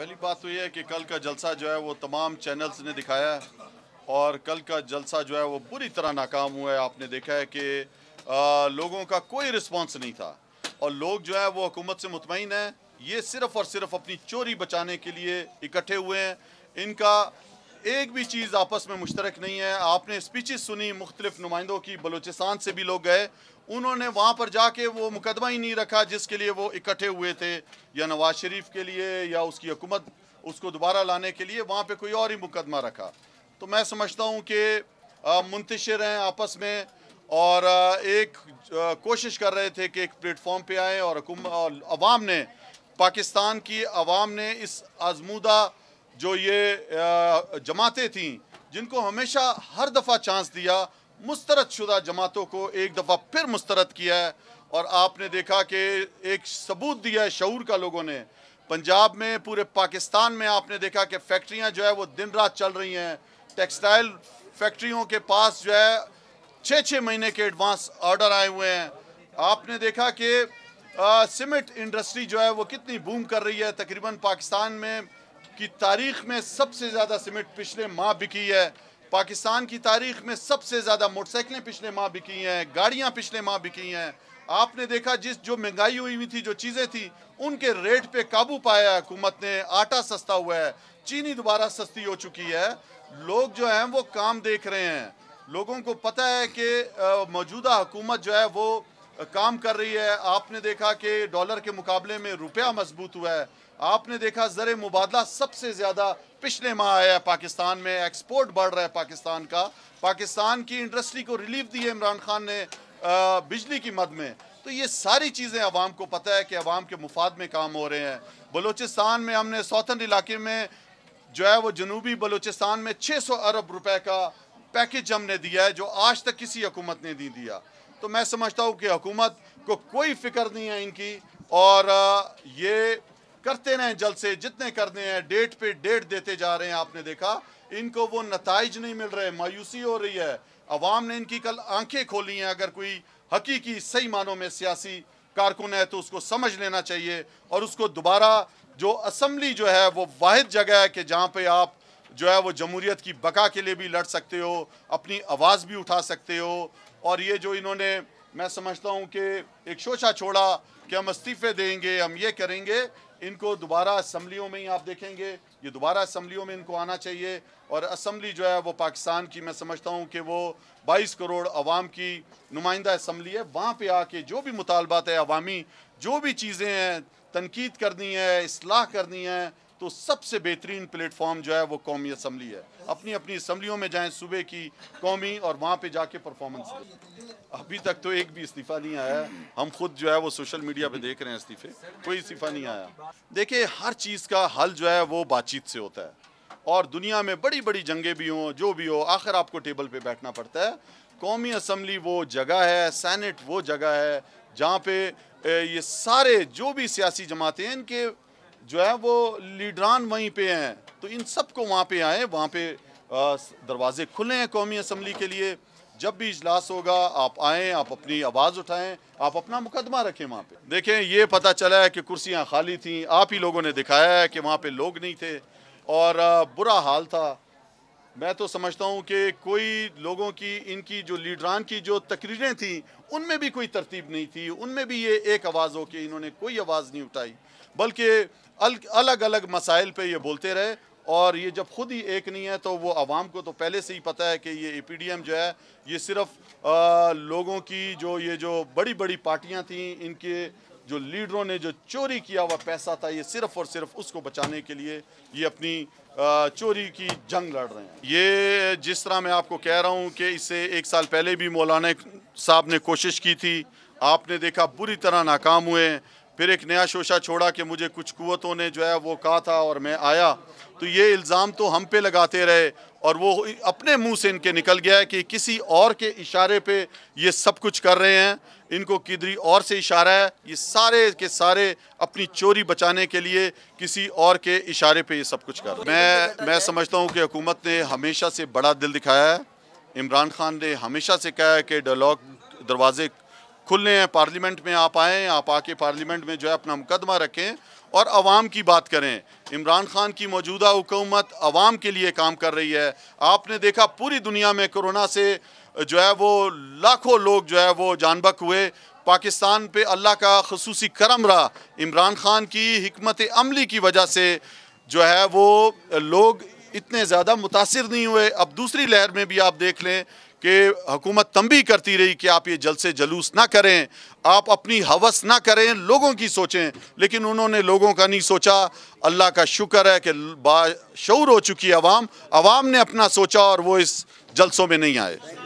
पहली बात तो ये है कि कल का जलसा जो है वो तमाम चैनल्स ने दिखाया है और कल का जलसा जो है वो बुरी तरह नाकाम हुआ है आपने देखा है कि आ, लोगों का कोई रिस्पॉन्स नहीं था और लोग जो है वो हुकूमत से मुतमिन हैं ये सिर्फ़ और सिर्फ अपनी चोरी बचाने के लिए इकट्ठे हुए हैं इनका एक भी चीज़ आपस में मुश्तरक नहीं है आपने स्पीचेस सुनी मुख्तलिफ नुमाइंदों की बलोचिस्तान से भी लोग गए उन्होंने वहाँ पर जाके वो मुकदमा ही नहीं रखा जिसके लिए वो इकट्ठे हुए थे या नवाज शरीफ के लिए या उसकी हुकूमत उसको दोबारा लाने के लिए वहाँ पर कोई और ही मुकदमा रखा तो मैं समझता हूँ कि मुंतशिर हैं आपस में और एक कोशिश कर रहे थे कि एक प्लेटफॉर्म पर आए और अवाम ने पाकिस्तान की अवाम ने इस आजमूदा जो ये जमातें थीं जिनको हमेशा हर दफ़ा चांस दिया मुस्तरद शुदा जमातों को एक दफ़ा फिर मुस्तरद किया है और आपने देखा कि एक सबूत दिया है शूर का लोगों ने पंजाब में पूरे पाकिस्तान में आपने देखा कि फैक्ट्रियां जो है वो दिन रात चल रही हैं टेक्सटाइल फैक्ट्रियों के पास जो है छः छः महीने के एडवांस ऑर्डर आए हुए हैं आपने देखा कि सीमेंट इंडस्ट्री जो है वो कितनी बूम कर रही है तकरीबन पाकिस्तान में कि तारीख में सबसे ज़्यादा सीमेंट पिछले माह बिकी है पाकिस्तान की तारीख में सबसे ज़्यादा मोटरसाइकिलें पिछले माह बिकी हैं गाड़ियाँ पिछले माह बिकी हैं आपने देखा जिस जो महंगाई हुई हुई थी जो चीज़ें थी उनके रेट पे काबू पाया हुकूमत ने आटा सस्ता हुआ है चीनी दोबारा सस्ती हो चुकी है लोग जो हैं वो काम देख रहे हैं लोगों को पता है कि मौजूदा हुकूमत जो है वो काम कर रही है आपने देखा कि डॉलर के मुकाबले में रुपया मजबूत हुआ है आपने देखा ज़र मुबादला सबसे ज़्यादा पिछले माह आया है पाकिस्तान में एक्सपोर्ट बढ़ रहा है पाकिस्तान का पाकिस्तान की इंडस्ट्री को रिलीफ दी है इमरान खान ने बिजली की मद में तो ये सारी चीज़ें आवाम को पता है कि आवाम के मुफाद में काम हो रहे हैं बलूचिस्तान में हमने सौथन इलाके में जो है वो जनूबी बलूचिस्तान में 600 अरब रुपए का पैकेज हमने दिया है जो आज तक किसी हकूमत ने नहीं दिया तो मैं समझता हूँ कि हुकूमत को कोई फिक्र नहीं है इनकी और ये करते रहें जल से जितने करने हैं डेट पे डेट देते जा रहे हैं आपने देखा इनको वो नतज नहीं मिल रहे मायूसी हो रही है अवाम ने इनकी कल आंखें खोली हैं अगर कोई हकीकी सही मानों में सियासी कारकुन है तो उसको समझ लेना चाहिए और उसको दोबारा जो असम्बली जो है वो वाद जगह है कि जहाँ पे आप जो है वो जमहूरीत की बका के लिए भी लड़ सकते हो अपनी आवाज़ भी उठा सकते हो और ये जो इन्होंने मैं समझता हूँ कि एक शोशा छोड़ा कि हम इस्तीफ़े देंगे हम ये करेंगे इनको दोबारा असम्बलियों में ही आप देखेंगे ये दोबारा असम्बलियों में इनको आना चाहिए और असम्बली जो है वो पाकिस्तान की मैं समझता हूँ कि वो 22 करोड़ अवाम की नुमाइंदा असम्बली है वहाँ पे आके जो भी मुतालबात है अवामी जो भी चीज़ें हैं तनकीद करनी है असलाह करनी है तो सबसे बेहतरीन प्लेटफॉर्म जो है वो कौमी असम्बली है अपनी अपनी असम्बलियों में जाएं सुबह की कौमी और वहाँ पर जाके परफॉर्मेंस दें अभी तक तो एक भी इस्तीफ़ा नहीं आया हम खुद जो है वो सोशल मीडिया पर देख रहे हैं इस्तीफ़े कोई इस्तीफ़ा नहीं आया देखिए हर चीज़ का हल जो है वो बातचीत से होता है और दुनिया में बड़ी बड़ी जंगें भी हों जो भी हो आखिर आपको टेबल पर बैठना पड़ता है कौमी असम्बली वो जगह है सैनट वो जगह है जहाँ पे ये सारे जो भी सियासी जमातें हैं इनके जो है वो लीडरान वहीं पे हैं तो इन सब को वहाँ पे आए वहाँ पे दरवाजे खुले हैं कौमी असम्बली के लिए जब भी इजलास होगा आप आएँ आप अपनी आवाज़ उठाएं आप अपना मुकदमा रखें वहाँ पे देखें ये पता चला है कि कुर्सियाँ खाली थीं आप ही लोगों ने दिखाया है कि वहाँ पे लोग नहीं थे और बुरा हाल था मैं तो समझता हूँ कि कोई लोगों की इनकी जो लीडरान की जो तकरीरें थीं उनमें भी कोई तरतीब नहीं थी उनमें भी ये एक आवाज़ हो कि इन्होंने कोई आवाज़ नहीं उठाई बल्कि अलग अलग मसाइल पे ये बोलते रहे और ये जब ख़ुद ही एक नहीं है तो वो आवाम को तो पहले से ही पता है कि ये ए जो है ये सिर्फ आ, लोगों की जो ये जो बड़ी बड़ी पार्टियाँ थीं इनके जो लीडरों ने जो चोरी किया हुआ पैसा था ये सिर्फ और सिर्फ उसको बचाने के लिए ये अपनी चोरी की जंग लड़ रहे हैं ये जिस तरह मैं आपको कह रहा हूँ कि इसे एक साल पहले भी मौलाना साहब ने कोशिश की थी आपने देखा बुरी तरह नाकाम हुए फिर एक नया शोशा छोड़ा कि मुझे कुछ कुतों ने जो है वो कहा था और मैं आया तो ये इल्ज़ाम तो हम पे लगाते रहे और वो अपने मुंह से इनके निकल गया है कि किसी और के इशारे पे ये सब कुछ कर रहे हैं इनको किधरी और से इशारा है ये सारे के सारे अपनी चोरी बचाने के लिए किसी और के इशारे पे ये सब कुछ कर रहे हैं मैं तो मैं समझता हूँ कि हुकूमत ने हमेशा से बड़ा दिल दिखाया है इमरान खान ने हमेशा से कहा है कि डायलॉग दरवाजे खुले हैं पार्लियामेंट में आप आएँ आप आके पार्लियामेंट में जो है अपना मुकदमा रखें और आवाम की बात करें इमरान खान की मौजूदा हुकूमत आवाम के लिए काम कर रही है आपने देखा पूरी दुनिया में कोरोना से जो है वो लाखों लोग जो है वो जानबक हुए पाकिस्तान पे अल्लाह का खसूसी करम रहा इमरान खान की हमत अमली की वजह से जो है वो लोग इतने ज़्यादा मुतासर नहीं हुए अब दूसरी लहर में भी आप देख लें कि हुकूमत तंबी करती रही कि आप ये जलसे जलूस ना करें आप अपनी हवस ना करें लोगों की सोचें लेकिन उन्होंने लोगों का नहीं सोचा अल्लाह का शुक्र है कि बाशूर हो चुकी है अवाम आवाम ने अपना सोचा और वो इस जलसों में नहीं आए